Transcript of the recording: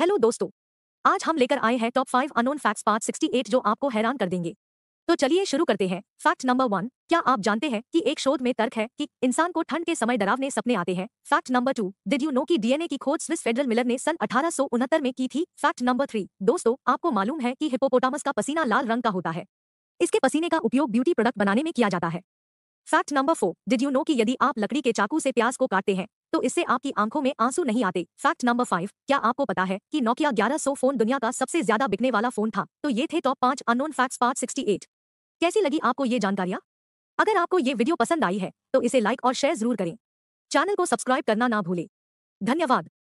hello दोस्तों आज हम लेकर आए हैं top five unknown facts part 68 जो आपको हैरान कर देंगे तो चलिए शुरू करते हैं फैक्ट नंबर वन क्या आप जानते हैं कि एक शोध में तर्क है कि इंसान को ठंड के समय डरावने सपने आते हैं fact number two did you know की डीएनए की खोज स्विस फेडरल मिलर ने सन अठारह में की थी फैक्ट नंबर थ्री दोस्तों आपको मालूम है की हिपोपोटामस का पसीना लाल रंग का होता है इसके पसीने का उपयोग ब्यूटी प्रोडक्ट बनाने में किया जाता है fact number four did you know की यदि आप लकड़ी के चाकू से प्याज को काटते हैं तो इससे आपकी आंखों में आंसू नहीं आते फैक्ट नंबर फाइव क्या आपको पता है कि नोकिया 1100 फोन दुनिया का सबसे ज्यादा बिकने वाला फोन था तो ये थे टॉप पांच अनोन फैक्ट्स पार्ट 68 कैसी लगी आपको ये जानकारियां अगर आपको ये वीडियो पसंद आई है तो इसे लाइक और शेयर जरूर करें चैनल को सब्सक्राइब करना ना भूलें धन्यवाद